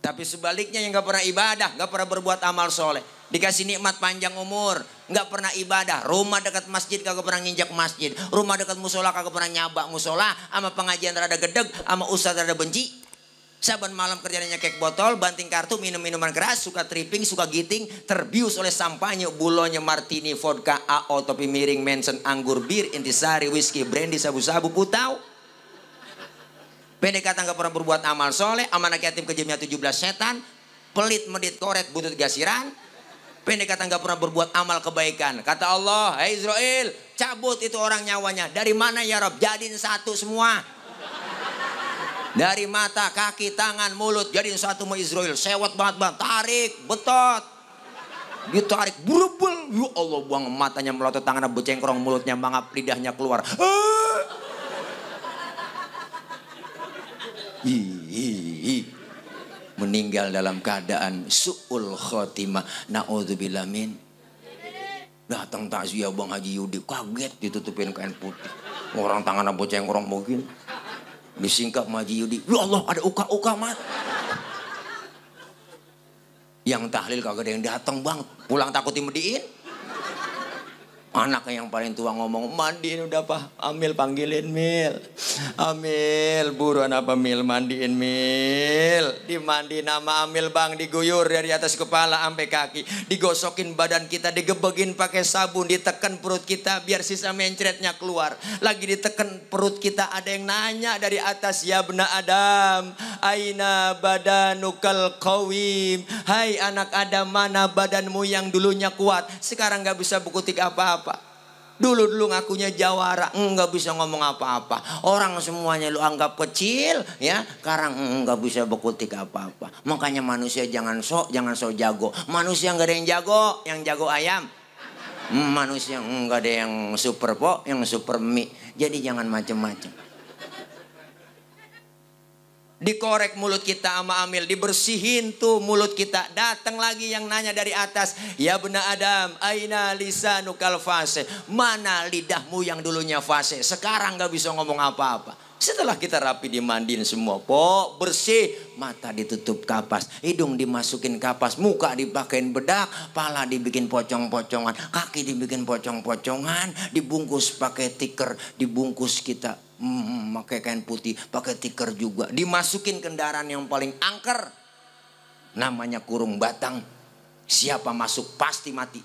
Tapi sebaliknya yang gak pernah ibadah, gak pernah berbuat amal soleh. Dikasih nikmat panjang umur, gak pernah ibadah. Rumah dekat masjid kagak pernah nginjak masjid. Rumah dekat musola kagak pernah nyabak musola. ama pengajian rada gedeg, ama ustaz rada benci. Saban malam kerjanya kek botol, banting kartu, minum minuman keras, suka tripping, suka giting, terbius oleh sampahnya, bulonya, martini, vodka, AO, topi miring, mensen, anggur, bir, intisari, whisky, brandy, sabu-sabu, putau nggak pernah berbuat amal soleh, amanah yatim kejamnya 17 setan, pelit medit korek butut gasiran, kata nggak pernah berbuat amal kebaikan. Kata Allah, Hei Israel, cabut itu orang nyawanya. Dari mana ya Rob? Jadiin satu semua. Dari mata, kaki, tangan, mulut, jadiin satu mau Israel. Sewot banget bang, tarik, betot. tarik berubul. Ya Allah, buang matanya melotot, tangannya becengkrong, mulutnya mangap, lidahnya keluar. Ah! Hihihi. Meninggal dalam keadaan su'ul khotimah. Na'udzubillah min. Datang takziah Bang Haji Yudi. Kaget ditutupin kain putih. Orang tangan apa yang orang mungkin. Disingkap Haji Yudi. Ya Allah ada uka-uka mat. Yang tahlil kagak ada yang datang bang. Pulang takut dimediin. Anak yang paling tua ngomong, mandiin udah apa? Amil panggilin Mil. Amil, buruan apa Mil? Mandiin Mil. Dimandi nama Amil bang, diguyur dari atas kepala sampai kaki. Digosokin badan kita, digebegin pakai sabun, ditekan perut kita biar sisa mencretnya keluar. Lagi ditekan perut kita, ada yang nanya dari atas, ya benar Adam. Aina badanukal kawim. Hai anak Adam, mana badanmu yang dulunya kuat? Sekarang gak bisa bukutik apa-apa apa? Dulu-dulu ngakunya jawara, enggak bisa ngomong apa-apa. Orang semuanya lu anggap kecil, ya. Sekarang enggak bisa berkutik apa-apa. Makanya manusia jangan sok, jangan sok jago. Manusia enggak ada yang jago, yang jago ayam. Manusia enggak ada yang super po, yang super mie. Jadi jangan macem-macem dikorek mulut kita sama amil, dibersihin tuh mulut kita. Datang lagi yang nanya dari atas, ya benar Adam, aina lisa nukal fase. Mana lidahmu yang dulunya fase? Sekarang nggak bisa ngomong apa-apa. Setelah kita rapi dimandiin semua, po bersih, mata ditutup kapas, hidung dimasukin kapas, muka dipakein bedak, pala dibikin pocong-pocongan, kaki dibikin pocong-pocongan, dibungkus pakai tikar dibungkus kita hmm, pakai kain putih, pakai tikar juga. Dimasukin kendaraan yang paling angker, namanya kurung batang. Siapa masuk pasti mati.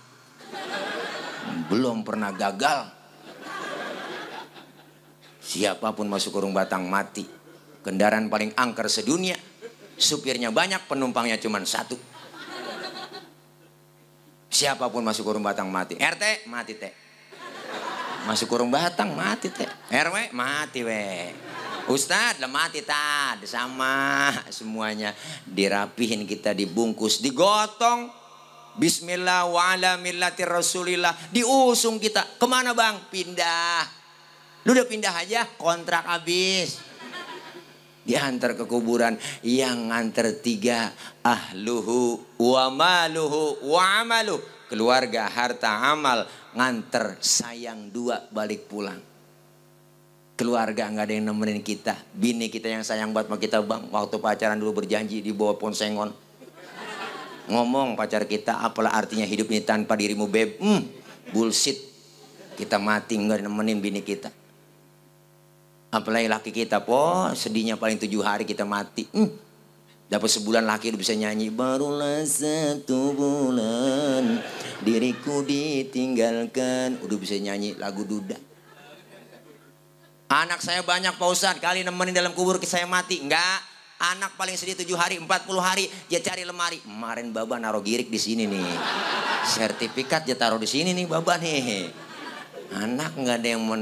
Belum pernah gagal. Siapapun masuk kurung batang mati. Kendaraan paling angker sedunia. Supirnya banyak, penumpangnya cuma satu. Siapapun masuk kurung batang mati. RT mati teh. Masuk kurung batang mati teh. RW mati we. Ustadz lah mati tad sama semuanya dirapihin kita dibungkus digotong Bismillah wa ala diusung kita kemana bang pindah lu udah pindah aja kontrak habis diantar ke kuburan yang antar tiga ahluhu wa maluhu wa keluarga, harta, amal, nganter sayang dua balik pulang. Keluarga nggak ada yang nemenin kita. Bini kita yang sayang buat sama kita bang. Waktu pacaran dulu berjanji di bawah ponsengon Ngomong pacar kita apalah artinya hidup ini tanpa dirimu beb. Hmm, bullshit. Kita mati nggak nemenin bini kita. Apalagi laki kita, po sedihnya paling tujuh hari kita mati. Hmm, Dapat sebulan laki udah bisa nyanyi Barulah satu bulan Diriku ditinggalkan Udah bisa nyanyi lagu duda Anak saya banyak Pak Ustadz Kali nemenin dalam kubur saya mati Enggak Anak paling sedih 7 hari, 40 hari dia cari lemari. Kemarin Baba naruh girik di sini nih. Sertifikat dia taruh di sini nih Baba nih. Anak nggak ada yang mau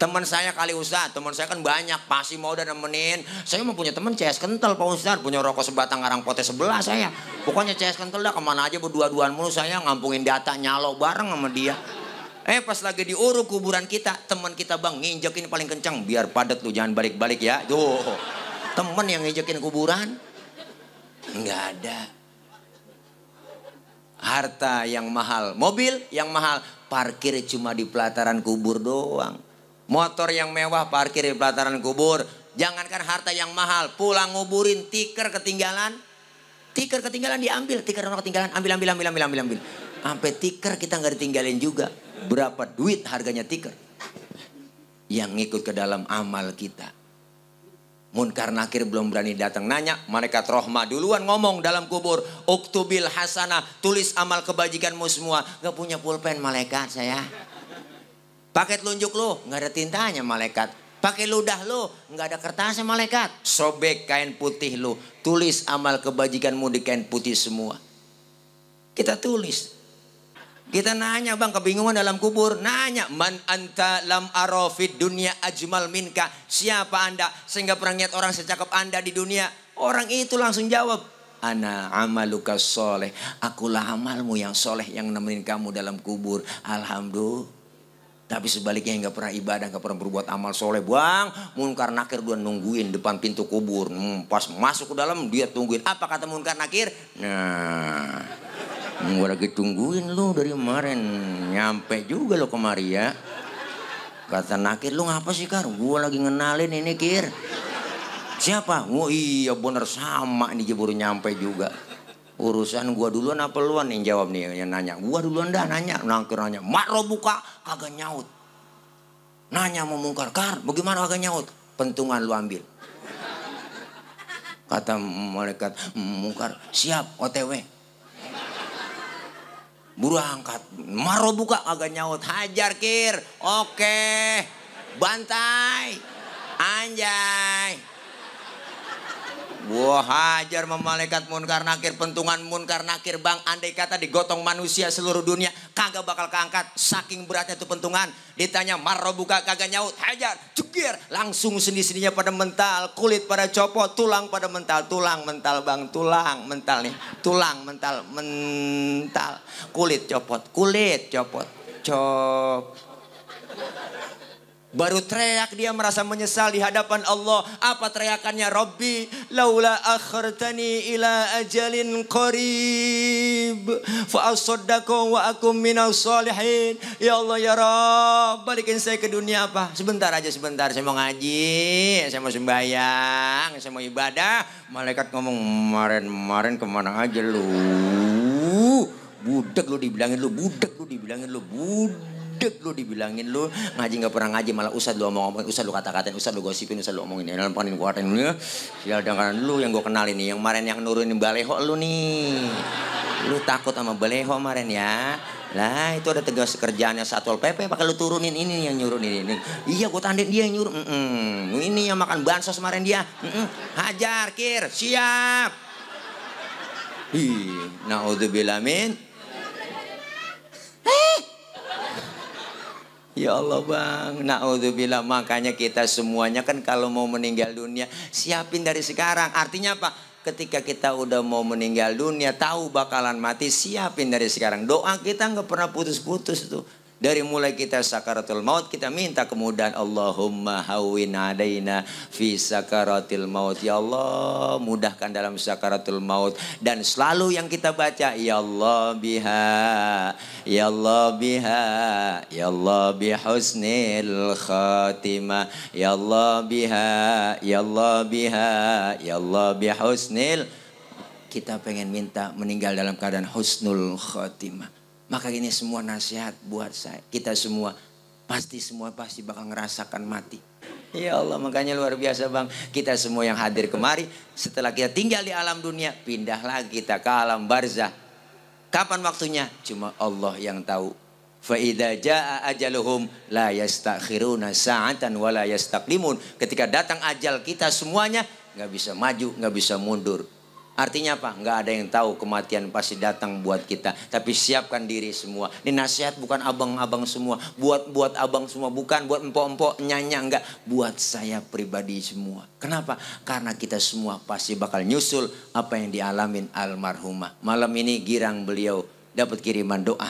Teman saya kali Ustaz, teman saya kan banyak, pasti mau udah nemenin. Saya mau punya teman CS kental Pak Ustaz, punya rokok sebatang arang potes sebelah saya. Pokoknya CS kental dah kemana aja berdua-duaan mulu saya ngampungin data nyalo bareng sama dia. Eh pas lagi diuruk kuburan kita, teman kita bang nginjekin paling kencang biar padat tuh jangan balik-balik ya. Tuh. teman yang nginjekin kuburan nggak ada. Harta yang mahal, mobil yang mahal, parkir cuma di pelataran kubur doang motor yang mewah parkir di pelataran kubur, jangankan harta yang mahal, pulang nguburin tiker ketinggalan, tiker ketinggalan diambil, tiker orang ketinggalan, ambil ambil ambil ambil ambil ambil. Sampai tiker kita nggak ditinggalin juga. Berapa duit harganya tiker? Yang ngikut ke dalam amal kita. Munkar Nakir belum berani datang nanya, mereka rohma duluan ngomong dalam kubur, uktubil hasana, tulis amal kebajikanmu semua. Gak punya pulpen malaikat saya. Pakai telunjuk lo, nggak ada tintanya malaikat. Pakai ludah lo, nggak ada kertasnya malaikat. Sobek kain putih lo, tulis amal kebajikanmu di kain putih semua. Kita tulis. Kita nanya bang kebingungan dalam kubur. Nanya man anta lam arofid dunia ajmal minka. Siapa anda sehingga pernah lihat orang secakap anda di dunia. Orang itu langsung jawab. Ana amaluka soleh. Akulah amalmu yang soleh yang nemenin kamu dalam kubur. Alhamdulillah. Tapi sebaliknya yang gak pernah ibadah, gak pernah berbuat amal soleh. Bang, munkar nakir gue nungguin depan pintu kubur. Hmm, pas masuk ke dalam dia tungguin. Apa kata munkar nakir? Nah, hmm, gue lagi tungguin lu dari kemarin. Nyampe juga lo kemari ya. Kata nakir, lu ngapa sih kar? Gue lagi ngenalin ini kir. Siapa? Oh iya bener sama nih baru nyampe juga urusan gua duluan apa luan yang jawab nih yang nanya gua duluan dah nanya nangkir nanya mak lo buka kagak nyaut nanya mau mungkar kar bagaimana kagak nyaut pentungan lu ambil kata malaikat mungkar siap otw buru angkat maro buka kagak nyaut hajar kir oke bantai anjay Wah hajar memalaikat munkar nakir pentungan munkar nakir bang andai kata digotong manusia seluruh dunia kagak bakal keangkat saking beratnya itu pentungan ditanya marro buka kagak nyaut hajar cukir langsung sendi-sendinya pada mental kulit pada copot tulang pada mental tulang mental bang tulang mental nih tulang mental mental kulit copot kulit copot copot Baru teriak dia merasa menyesal di hadapan Allah. Apa teriakannya? Rabbi laula akhartani ila ajalin qarib fa asaddaqu wa aku minas salihin. Ya Allah ya Rob. balikin saya ke dunia apa? Sebentar aja sebentar, saya mau ngaji, saya mau sembahyang, saya mau ibadah. Malaikat ngomong, "Kemarin-kemarin kemana aja lu?" Budak lu dibilangin lu, budak lu dibilangin lu, budak gedek lu dibilangin lu ngaji nggak pernah ngaji malah usah lu omong ngomongin usah lu kata katain usah lu gosipin usah lu omongin dalam panin kuatin lu ya. ya dengan lu yang gue kenal ini yang kemarin yang nurunin baleho lu nih lu takut sama baleho kemarin ya lah itu ada tugas kerjaannya satpol pp pakai lu turunin ini yang nyuruh ini, ini. iya gue tandain dia yang nyuruh mm -mm. ini yang makan bansos kemarin dia mm -mm. hajar kir siap Ih, naudzubillah min Ya Allah bang, na'udzubillah makanya kita semuanya kan kalau mau meninggal dunia siapin dari sekarang. Artinya apa? Ketika kita udah mau meninggal dunia tahu bakalan mati siapin dari sekarang. Doa kita nggak pernah putus-putus tuh. Dari mulai kita sakaratul maut kita minta kemudahan Allahumma hawin adaina fi sakaratil maut. Ya Allah, mudahkan dalam sakaratul maut dan selalu yang kita baca ya Allah biha ya Allah biha ya Allah bihusnil khatimah ya Allah biha ya Allah biha ya Allah bihusnil kita pengen minta meninggal dalam keadaan husnul khatimah maka ini semua nasihat buat saya. Kita semua pasti semua pasti bakal ngerasakan mati. Ya Allah, makanya luar biasa Bang. Kita semua yang hadir kemari, setelah kita tinggal di alam dunia, pindah lagi kita ke alam barzah. Kapan waktunya? Cuma Allah yang tahu. Fa'idha ja'a ajaluhum la yastakhiruna sa'atan wa la Ketika datang ajal kita semuanya, nggak bisa maju, nggak bisa mundur. Artinya apa? Nggak ada yang tahu kematian pasti datang buat kita. Tapi siapkan diri semua. Ini nasihat bukan abang-abang semua. Buat buat abang semua. Bukan buat empok-empok nyanya. Enggak. Buat saya pribadi semua. Kenapa? Karena kita semua pasti bakal nyusul apa yang dialamin almarhumah. Malam ini girang beliau dapat kiriman doa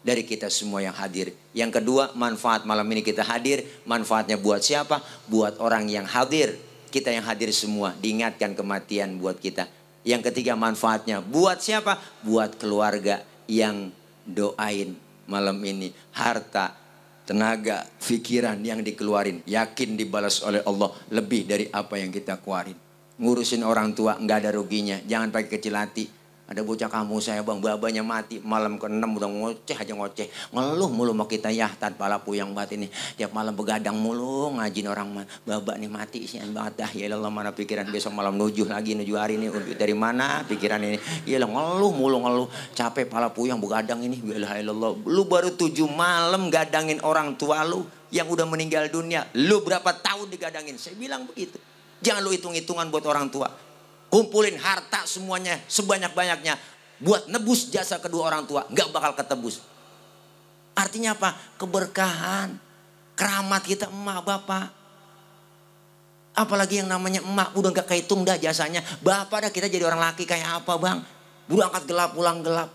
dari kita semua yang hadir. Yang kedua, manfaat malam ini kita hadir. Manfaatnya buat siapa? Buat orang yang hadir. Kita yang hadir semua diingatkan kematian buat kita yang ketiga manfaatnya buat siapa? Buat keluarga yang doain malam ini harta, tenaga, pikiran yang dikeluarin. Yakin dibalas oleh Allah lebih dari apa yang kita keluarin. Ngurusin orang tua nggak ada ruginya. Jangan pakai kecil hati. Ada bocah kamu saya bang, babanya mati malam ke enam udah ngoceh aja ngoceh. Ngeluh mulu mau kita ya tanpa lapu yang buat ini. Tiap malam begadang mulu ngajin orang mah. Babak nih mati sih banget dah. Ya Allah mana pikiran besok malam nujuh lagi nujuh hari ini. untuk Dari mana pikiran ini. Ya Allah ngeluh mulu ngeluh. Capek pala puyang begadang ini. Ya Allah ya lu baru tujuh malam gadangin orang tua lu yang udah meninggal dunia. Lu berapa tahun digadangin? Saya bilang begitu. Jangan lu hitung-hitungan buat orang tua kumpulin harta semuanya sebanyak-banyaknya buat nebus jasa kedua orang tua nggak bakal ketebus artinya apa keberkahan keramat kita emak bapak apalagi yang namanya emak udah nggak kaitung dah jasanya bapak dah kita jadi orang laki kayak apa bang buru angkat gelap pulang gelap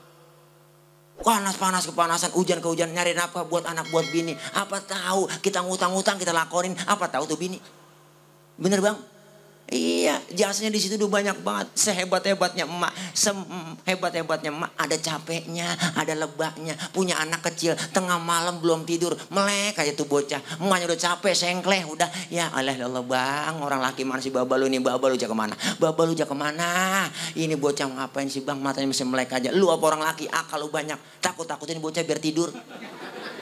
panas panas kepanasan hujan ke hujan nyari apa buat anak buat bini apa tahu kita ngutang-ngutang kita lakorin apa tahu tuh bini bener bang Iya, jasanya di situ udah banyak banget. Sehebat-hebatnya emak, sehebat-hebatnya emak, ada capeknya, ada lebaknya, punya anak kecil, tengah malam belum tidur, melek aja tuh bocah. Emaknya udah capek, sengkleh, udah. Ya Allah, ya Allah bang, orang laki mana sih babalu ini, babalu jaga kemana? Babalu jaga mana? Ini bocah ngapain sih bang, matanya masih melek aja. Lu apa orang laki, akal ah, lu banyak, takut-takutin bocah biar tidur.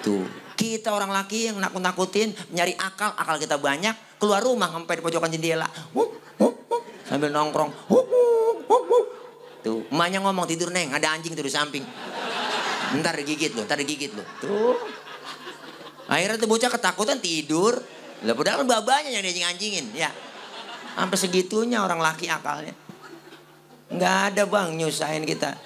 Tuh, kita orang laki yang nakut-nakutin, nyari akal, akal kita banyak, keluar rumah sampai di pojokan jendela. Wuh, sambil nongkrong. Huk, huk, huk, huk. Tuh, emaknya ngomong tidur neng, ada anjing tuh di samping. Ntar digigit loh, ntar digigit loh. Tuh. Akhirnya tuh bocah ketakutan tidur. Lah padahal kan babanya yang anjing-anjingin, ya. Sampai segitunya orang laki akalnya. Nggak ada bang nyusahin kita.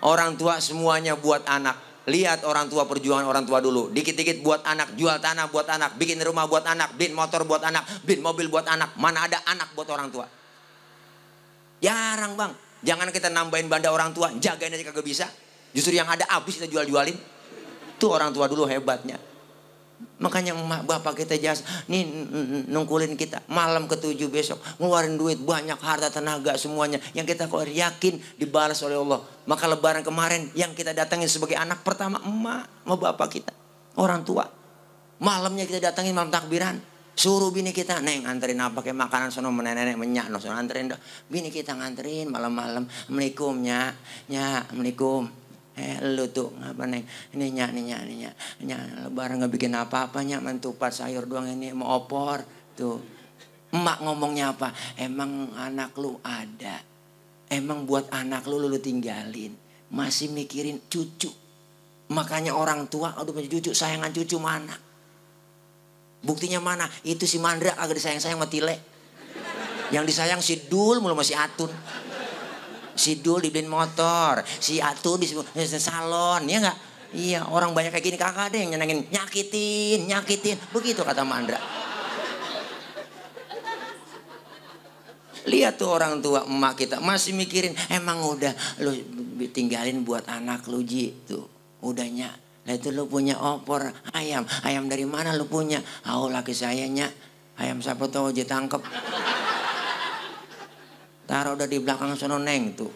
Orang tua semuanya buat anak. Lihat orang tua perjuangan orang tua dulu. Dikit-dikit buat anak, jual tanah buat anak, bikin rumah buat anak, bin motor buat anak, bin mobil buat anak. Mana ada anak buat orang tua. Jarang bang. Jangan kita nambahin banda orang tua, jagain aja kagak bisa. Justru yang ada habis kita jual-jualin. Itu orang tua dulu hebatnya. Makanya emak bapak kita jasa, nih nungkulin kita malam ketujuh besok, ngeluarin duit banyak harta tenaga semuanya yang kita kok yakin dibalas oleh Allah. Maka lebaran kemarin yang kita datangin sebagai anak pertama emak sama bapak kita, orang tua. Malamnya kita datangin malam takbiran, Suruh bini kita, Neng anterin apa kayak makanan sono nenek menyak no sono anterin dah. Bini kita nganterin malam-malam. Assalamualaikum nyak nyak Assalamualaikum. Eh lu tuh ngapa neng? Ini nyak, ini nyak, ini nyak. Nyak lebaran nggak bikin apa-apa nyak mentupat sayur doang ini mau opor tuh. Emak ngomongnya apa? Emang anak lu ada. Emang buat anak lu lu tinggalin. Masih mikirin cucu. Makanya orang tua, aduh punya cucu, sayangan cucu mana? Buktinya mana? Itu si Mandra kagak disayang-sayang sama Tile. Yang disayang si Dul mulu masih Atun. Si Dul dibeliin motor, si Atun di salon, ya enggak? Iya, orang banyak kayak gini kakak ada yang nyenengin, nyakitin, nyakitin. Begitu kata Mandra. Lihat tuh orang tua emak kita masih mikirin emang udah lu tinggalin buat anak lu Ji tuh. Udahnya itu lu punya opor ayam. Ayam dari mana lu punya? Oh laki saya Ayam siapa tau aja tangkep. Taruh udah di belakang sono neng tuh.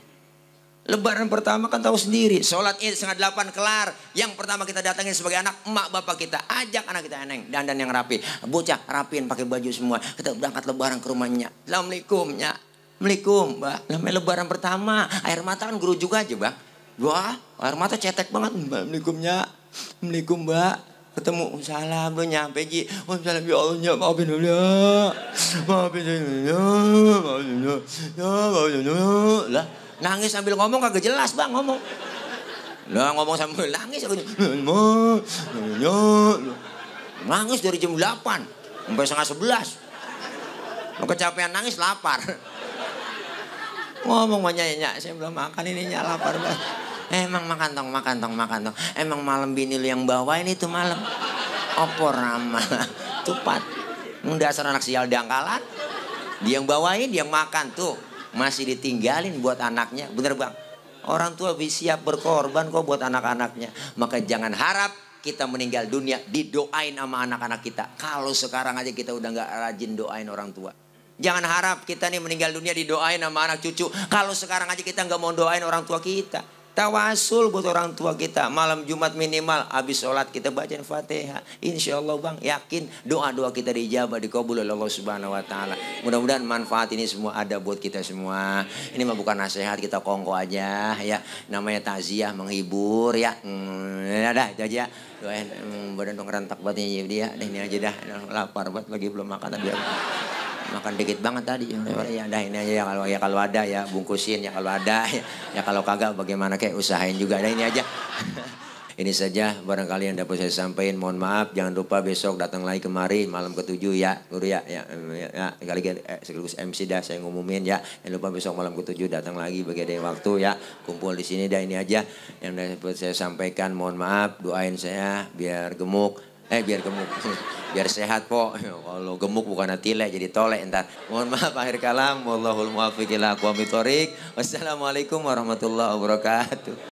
Lebaran pertama kan tahu sendiri. Sholat id setengah delapan kelar. Yang pertama kita datangin sebagai anak emak bapak kita. Ajak anak kita eneng. Dandan yang rapi. Bocah rapiin pakai baju semua. Kita berangkat lebaran ke rumahnya. Assalamualaikum ya. Assalamualaikum mbak. Namanya lebaran pertama. Air mata kan guru juga aja bang. Gua air mata cetek banget. Assalamualaikumnya. Assalamualaikum mbak. Ketemu oh, salam lu nyampe Ji. Waalaikumsalam oh, ya Allah ya maafin dulu ya. Maafin dulu ya. Maafin dulu. Ya maafin dulu. Lah nangis sambil ngomong kagak jelas bang ngomong. Lah ngomong sambil nangis aku. Nangis dari jam 8 sampai setengah sebelas, Mau kecapean nangis lapar. Ngomong banyak banyak, saya belum makan ini nyak lapar banget. Emang makan tong, makan tong, makan tong. Emang malam bini lu yang ini tuh malam. Opor nama. Tupat. Dasar anak sial dangkalan. Dia yang bawain, dia yang makan tuh. Masih ditinggalin buat anaknya. Bener bang? Orang tua bisa siap berkorban kok buat anak-anaknya. Maka jangan harap kita meninggal dunia didoain sama anak-anak kita. Kalau sekarang aja kita udah nggak rajin doain orang tua. Jangan harap kita nih meninggal dunia didoain sama anak cucu. Kalau sekarang aja kita nggak mau doain orang tua kita. Tawasul buat orang tua kita. Malam Jumat minimal habis sholat kita bacain Fatihah. Insya Allah bang yakin doa-doa kita dijabah dikabul oleh Allah Subhanahu Wa Taala. Mudah-mudahan manfaat ini semua ada buat kita semua. Ini mah bukan nasihat kita kongko aja ya. Namanya taziah menghibur ya. Hmm, ya dah itu aja. Doain hmm, badan dong rentak banget ya dia. Deh, ini aja dah. Lapar banget lagi belum makan tapi. Ya makan dikit banget tadi ya, ya dah ini aja ya kalau ya kalau ada ya bungkusin ya kalau ada ya, ya kalau kagak bagaimana kayak usahain juga ada nah, ini aja ini saja barangkali yang dapat saya sampaikan mohon maaf jangan lupa besok datang lagi kemari malam ketujuh ya guru ya ya, ya, ya kali eh, sekaligus MC dah saya ngumumin ya jangan lupa besok malam ketujuh datang lagi bagi ada waktu ya kumpul di sini dah ini aja yang dapat saya sampaikan mohon maaf doain saya biar gemuk Eh biar gemuk. biar sehat po. Kalau gemuk bukan lah jadi tolek entar. Mohon maaf akhir kalam. Wallahul muwaffiq ila aqwamit Wassalamualaikum warahmatullahi wabarakatuh.